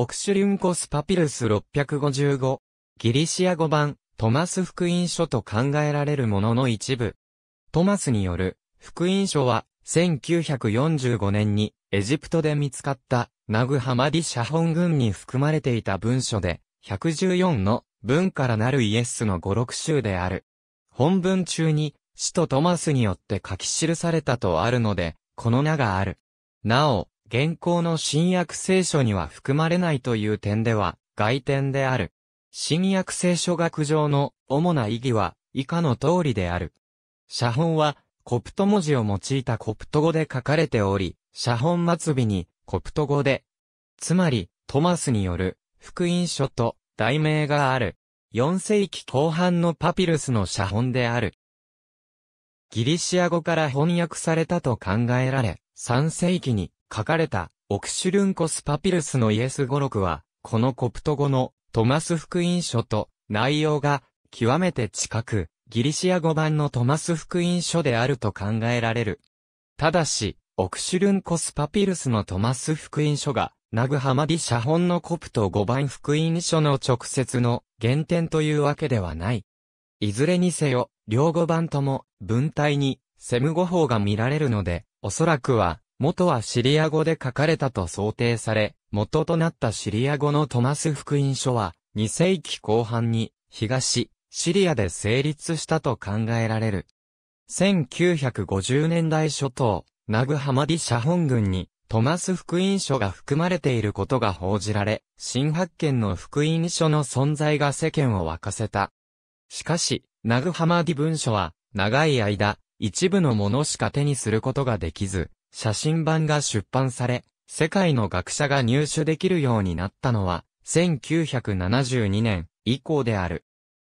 オクシュリュンコスパピルス655。ギリシア語版、トマス福音書と考えられるものの一部。トマスによる、福音書は、1945年に、エジプトで見つかった、ナグハマディシャ群に含まれていた文書で、114の、文からなるイエスの5、6集である。本文中に、使徒トマスによって書き記されたとあるので、この名がある。なお、現行の新約聖書には含まれないという点では、外典である。新約聖書学上の主な意義は、以下の通りである。写本は、コプト文字を用いたコプト語で書かれており、写本末尾にコプト語で、つまり、トマスによる福音書と題名がある。4世紀後半のパピルスの写本である。ギリシア語から翻訳されたと考えられ、3世紀に書かれた、オクシュルンコスパピルスのイエス語録は、このコプト語のトマス福音書と内容が極めて近く、ギリシア語版のトマス福音書であると考えられる。ただし、オクシュルンコスパピルスのトマス福音書が、ナグハマディ写本のコプト5番福音書の直接の原点というわけではない。いずれにせよ、両語版とも文体にセム語法が見られるので、おそらくは元はシリア語で書かれたと想定され、元となったシリア語のトマス福音書は、2世紀後半に、東、シリアで成立したと考えられる。1950年代初頭、ナグハマディ社本軍に、トマス福音書が含まれていることが報じられ、新発見の福音書の存在が世間を沸かせた。しかし、ナグハマディ文書は、長い間、一部のものしか手にすることができず、写真版が出版され、世界の学者が入手できるようになったのは、1972年以降である。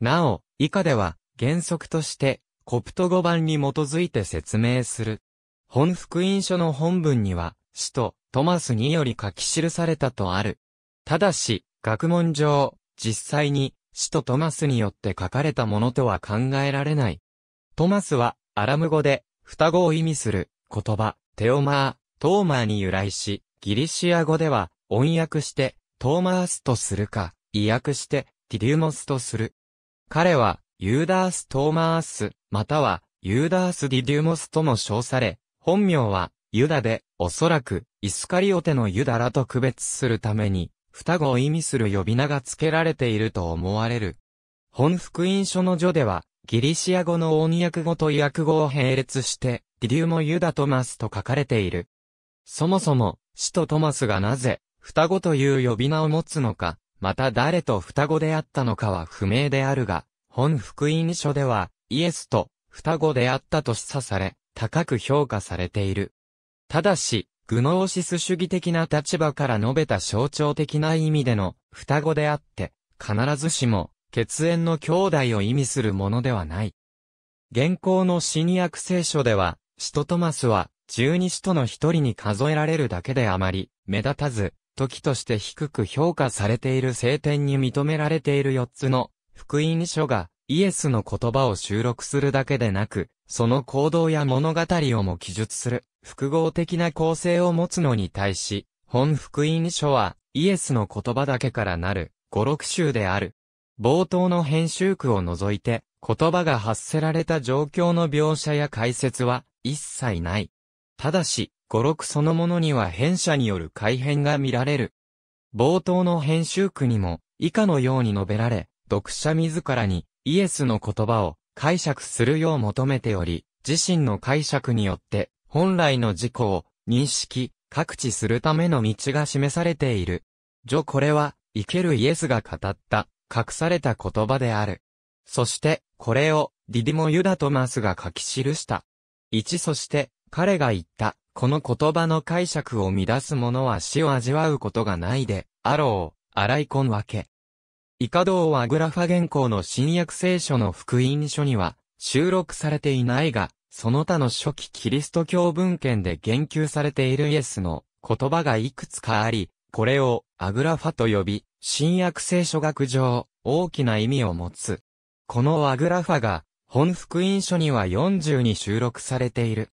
なお、以下では、原則として、コプト語版に基づいて説明する。本福音書の本文には、使徒、トマスにより書き記されたとある。ただし、学問上、実際に、使徒トマスによって書かれたものとは考えられない。トマスは、アラム語で、双子を意味する、言葉、テオマー、トーマーに由来し、ギリシア語では、音訳して、トーマースとするか、意訳して、ティデュモスとする。彼は、ユーダース・トーマース、または、ユーダース・ディデュモスとも称され、本名は、ユダで、おそらく、イスカリオテのユダラと区別するために、双子を意味する呼び名が付けられていると思われる。本福音書の序では、ギリシア語の音訳語と訳語を並列して、ディデューモ・ユダ・トマスと書かれている。そもそも、死とトマスがなぜ、双子という呼び名を持つのか、また誰と双子であったのかは不明であるが、本福音書では、イエスと双子であったと示唆され、高く評価されている。ただし、グノーシス主義的な立場から述べた象徴的な意味での双子であって、必ずしも血縁の兄弟を意味するものではない。現行の新約聖書では、使徒トマスは、十二使徒の一人に数えられるだけであまり、目立たず、時として低く評価されている聖典に認められている四つの、福音書が、イエスの言葉を収録するだけでなく、その行動や物語をも記述する、複合的な構成を持つのに対し、本福音書は、イエスの言葉だけからなる、五六集である。冒頭の編集句を除いて、言葉が発せられた状況の描写や解説は一切ない。ただし、語録そのものには編者による改変が見られる。冒頭の編集句にも、以下のように述べられ、読者自らにイエスの言葉を解釈するよう求めており、自身の解釈によって、本来の事故を認識、各地するための道が示されている。序これは、生けるイエスが語った、隠された言葉である。そして、これを、ディディモ・ユダ・トマスが書き記した。一、そして、彼が言った、この言葉の解釈を乱す者は死を味わうことがないで、あろう、洗いん分け。イカドーはグラファ原稿の新約聖書の福音書には、収録されていないが、その他の初期キリスト教文献で言及されているイエスの言葉がいくつかあり、これをアグラファと呼び、新約聖書学上、大きな意味を持つ。このワグラファが、本福音書には40に収録されている。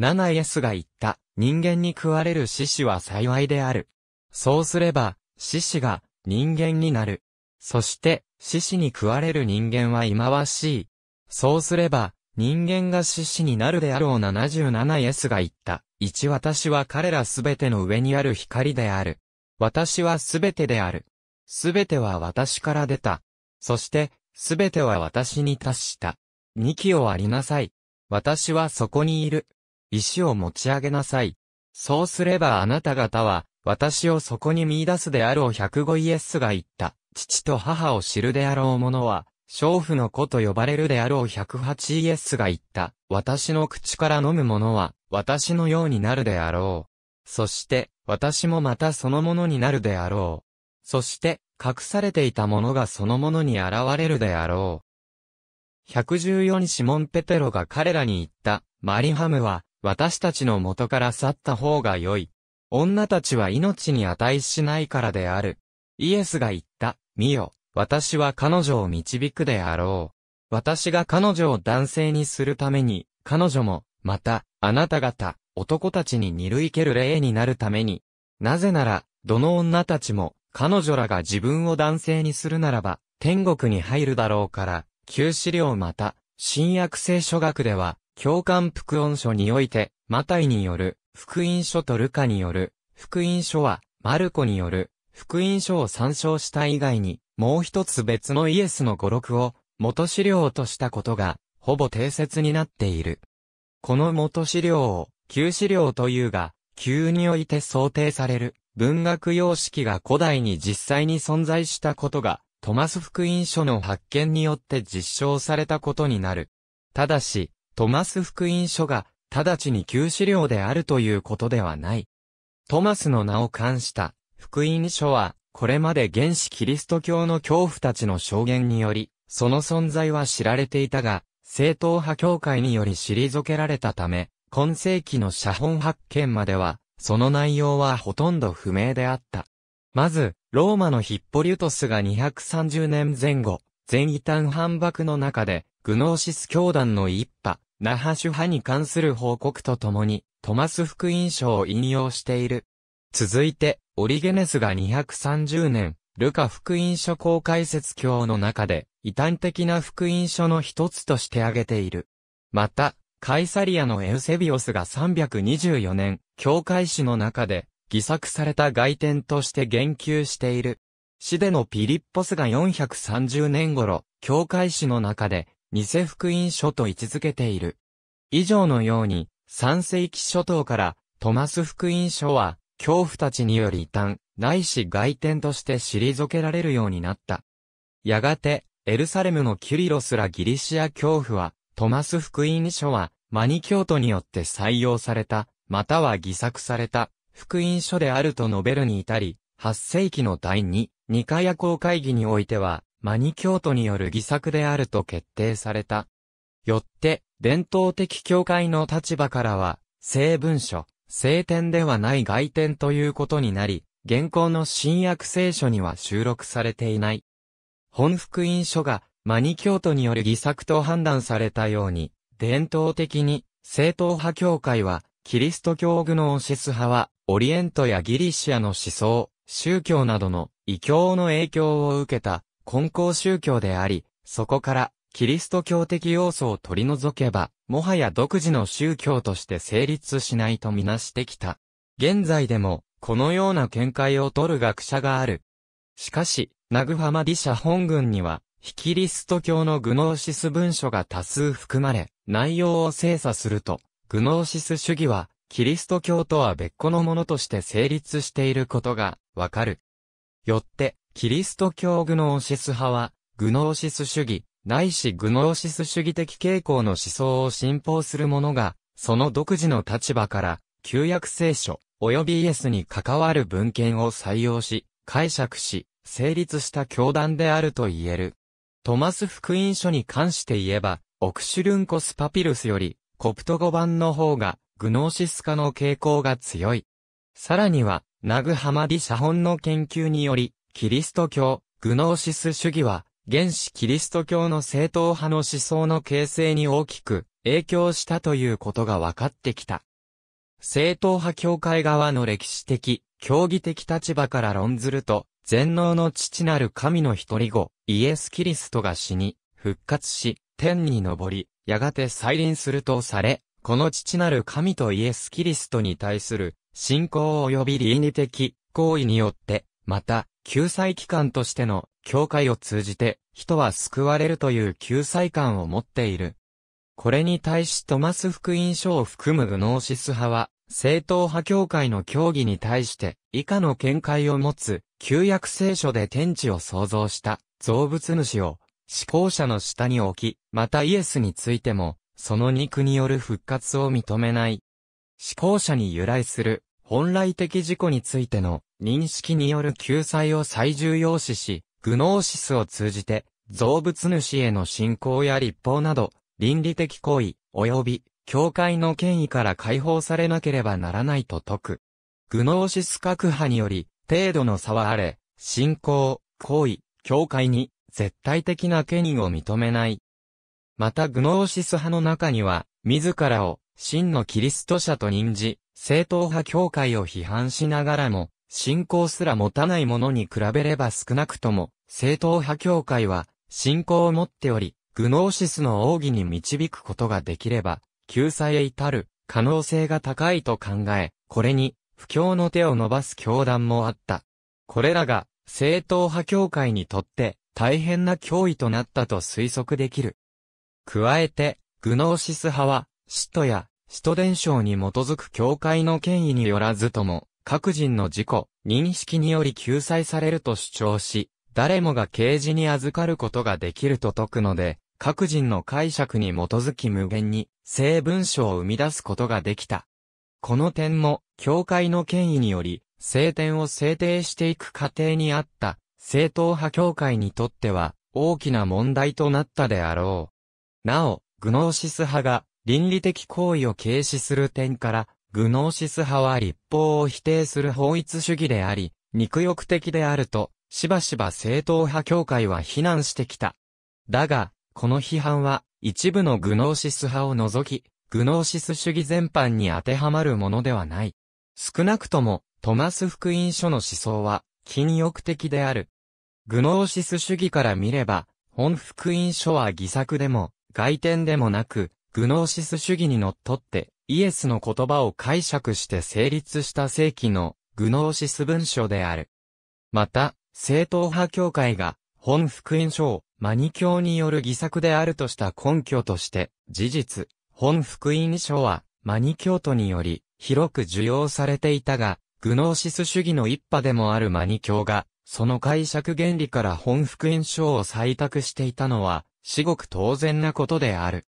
7イエスが言った、人間に食われる獅子は幸いである。そうすれば、獅子が人間になる。そして、獅子に食われる人間は忌まわしい。そうすれば、人間が獅子になるであろう77イエスが言った。1私は彼らすべての上にある光である。私はすべてである。すべては私から出た。そして、すべては私に達した。二期をありなさい。私はそこにいる。石を持ち上げなさい。そうすればあなた方は、私をそこに見出すであろう105イエスが言った。父と母を知るであろう者は、娼婦の子と呼ばれるであろう108イエスが言った。私の口から飲む者は、私のようになるであろう。そして、私もまたそのものになるであろう。そして、隠されていたものがそのものに現れるであろう。114シモン・ペテロが彼らに言った、マリハムは、私たちの元から去った方が良い。女たちは命に値しないからである。イエスが言った、見よ、私は彼女を導くであろう。私が彼女を男性にするために、彼女も、また、あなた方、男たちに二類ける霊になるために、なぜなら、どの女たちも、彼女らが自分を男性にするならば、天国に入るだろうから、旧資料また、新約聖書学では、教官福音書において、マタイによる、福音書とルカによる、福音書は、マルコによる、福音書を参照した以外に、もう一つ別のイエスの語録を、元資料としたことが、ほぼ定説になっている。この元資料を、旧資料というが、旧において想定される文学様式が古代に実際に存在したことが、トマス福音書の発見によって実証されたことになる。ただし、トマス福音書が、直ちに旧資料であるということではない。トマスの名を冠した福音書は、これまで原始キリスト教の教父たちの証言により、その存在は知られていたが、正統派教会により退けられたため、今世紀の写本発見までは、その内容はほとんど不明であった。まず、ローマのヒッポリュトスが230年前後、全異端反爆の中で、グノーシス教団の一派、ナハシュ派に関する報告とともに、トマス福音書を引用している。続いて、オリゲネスが230年、ルカ福音書公開説教の中で、異端的な福音書の一つとして挙げている。また、カイサリアのエウセビオスが324年、教会史の中で、偽作された外典として言及している。死でのピリッポスが430年頃、教会史の中で、偽福音書と位置づけている。以上のように、三世紀初頭から、トマス福音書は、恐怖たちにより異端、ないし外典として退けられるようになった。やがて、エルサレムのキュリロスらギリシア恐怖は、トマス福音書は、マニ教徒によって採用された、または偽作された、福音書であると述べるに至り、8世紀の第2、ニカヤ公会議においては、マニ教徒による偽作であると決定された。よって、伝統的教会の立場からは、聖文書、聖典ではない外典ということになり、現行の新約聖書には収録されていない。本福音書がマニ教徒による偽作と判断されたように、伝統的に、正統派教会は、キリスト教グノーシス派は、オリエントやギリシアの思想、宗教などの異教の影響を受けた根高宗教であり、そこからキリスト教的要素を取り除けば、もはや独自の宗教として成立しないとみなしてきた。現在でも、このような見解を取る学者がある。しかし、ナグファマディ社本軍には、非キリスト教のグノーシス文書が多数含まれ、内容を精査すると、グノーシス主義は、キリスト教とは別個のものとして成立していることがわかる。よって、キリスト教グノーシス派は、グノーシス主義、ないしグノーシス主義的傾向の思想を信奉する者が、その独自の立場から、旧約聖書、及びイエスに関わる文献を採用し、解釈し、成立した教団であると言える。トマス福音書に関して言えば、オクシュルンコスパピルスより、コプト語版の方が、グノーシス化の傾向が強い。さらには、ナグハマディ写本の研究により、キリスト教、グノーシス主義は、原始キリスト教の正統派の思想の形成に大きく影響したということが分かってきた。正統派教会側の歴史的、教義的立場から論ずると、全能の父なる神の一人子、イエス・キリストが死に、復活し、天に昇り、やがて再臨するとされ、この父なる神とイエス・キリストに対する信仰及び倫理的行為によって、また、救済機関としての教会を通じて、人は救われるという救済観を持っている。これに対しトマス福音書を含むグノーシス派は、正統派教会の教義に対して以下の見解を持つ、旧約聖書で天地を創造した造物主を思考者の下に置き、またイエスについても、その肉による復活を認めない。思考者に由来する、本来的事故についての認識による救済を最重要視し、グノーシスを通じて、造物主への信仰や立法など、倫理的行為、及び、教会の権威から解放されなければならないと説く。グノーシス各派により、程度の差はあれ、信仰、行為、教会に、絶対的な権威を認めない。またグノーシス派の中には、自らを真のキリスト者と認じ、正統派教会を批判しながらも、信仰すら持たない者に比べれば少なくとも、正統派教会は、信仰を持っており、グノーシスの奥義に導くことができれば、救済へ至る可能性が高いと考え、これに、不況の手を伸ばす教団もあった。これらが、正統派教会にとって、大変な脅威となったと推測できる。加えて、グノーシス派は、使徒や、使徒伝承に基づく教会の権威によらずとも、各人の自己、認識により救済されると主張し、誰もが啓示に預かることができると説くので、各人の解釈に基づき無限に、聖文書を生み出すことができた。この点も、教会の権威により、聖典を制定していく過程にあった、正統派教会にとっては大きな問題となったであろう。なお、グノーシス派が倫理的行為を軽視する点から、グノーシス派は立法を否定する法律主義であり、肉欲的であると、しばしば正統派教会は非難してきた。だが、この批判は、一部のグノーシス派を除き、グノーシス主義全般に当てはまるものではない。少なくとも、トマス福音書の思想は、禁欲的である、グノーシス主義から見れば、本福音書は偽作でも、外典でもなく、グノーシス主義にのっとって、イエスの言葉を解釈して成立した世紀のグノーシス文書である。また、正統派教会が本福音書をマニ教による偽作であるとした根拠として、事実、本福音書はマニ教徒により広く受容されていたが、グノーシス主義の一派でもあるマニ教がその解釈原理から本福音書を採択していたのは、至極当然なことである。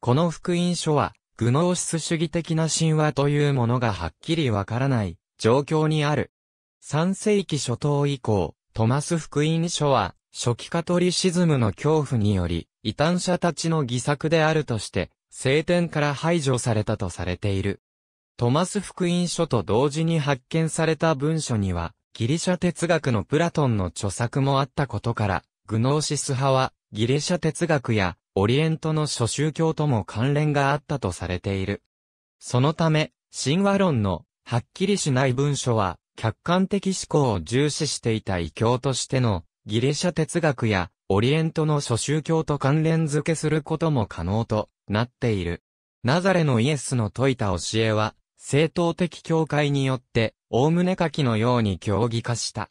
この福音書は、グノーシス主義的な神話というものがはっきりわからない状況にある。3世紀初頭以降、トマス福音書は、初期カトリシズムの恐怖により、異端者たちの偽作であるとして、聖典から排除されたとされている。トマス福音書と同時に発見された文書には、ギリシャ哲学のプラトンの著作もあったことから、グノーシス派は、ギリシャ哲学や、オリエントの諸宗教とも関連があったとされている。そのため、神話論の、はっきりしない文書は、客観的思考を重視していた異教としての、ギリシャ哲学や、オリエントの諸宗教と関連付けすることも可能となっている。ナザレのイエスの説いた教えは、正統的教会によって、おおむね書きのように協議化した。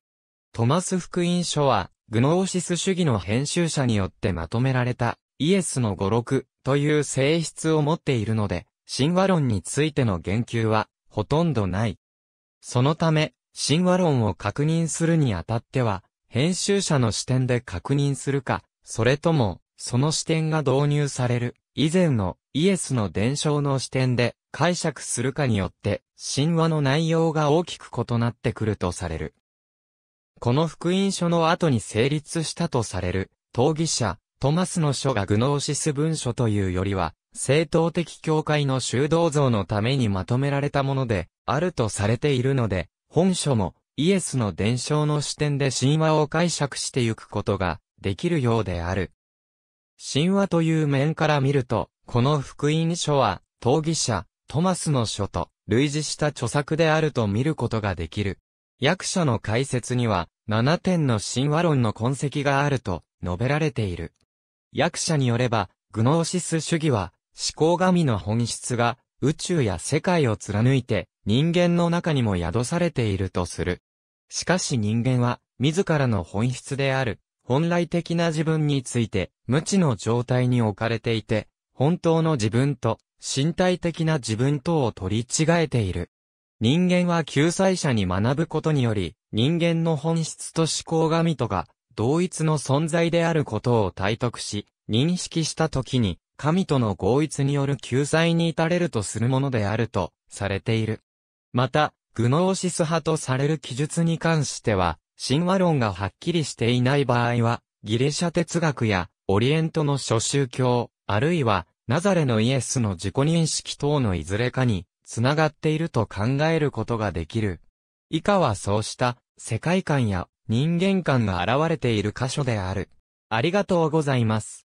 トマス福音書は、グノーシス主義の編集者によってまとめられた、イエスの語録という性質を持っているので、神話論についての言及は、ほとんどない。そのため、神話論を確認するにあたっては、編集者の視点で確認するか、それとも、その視点が導入される、以前のイエスの伝承の視点で解釈するかによって、神話の内容が大きく異なってくるとされる。この福音書の後に成立したとされる、当義者、トマスの書がグノーシス文書というよりは、正当的教会の修道像のためにまとめられたもので、あるとされているので、本書もイエスの伝承の視点で神話を解釈してゆくことができるようである。神話という面から見ると、この福音書は、当義者、トマスの書と類似した著作であると見ることができる。役者の解説には、7点の神話論の痕跡があると述べられている。役者によれば、グノーシス主義は、思考神の本質が、宇宙や世界を貫いて、人間の中にも宿されているとする。しかし人間は、自らの本質である、本来的な自分について、無知の状態に置かれていて、本当の自分と身体的な自分等を取り違えている。人間は救済者に学ぶことにより、人間の本質と思考神とが、同一の存在であることを体得し、認識した時に、神との合一による救済に至れるとするものであると、されている。また、グノーシス派とされる記述に関しては、神話論がはっきりしていない場合は、ギリシャ哲学や、オリエントの諸宗教、あるいは、ナザレのイエスの自己認識等のいずれかに、つながっていると考えることができる。以下はそうした世界観や人間観が現れている箇所である。ありがとうございます。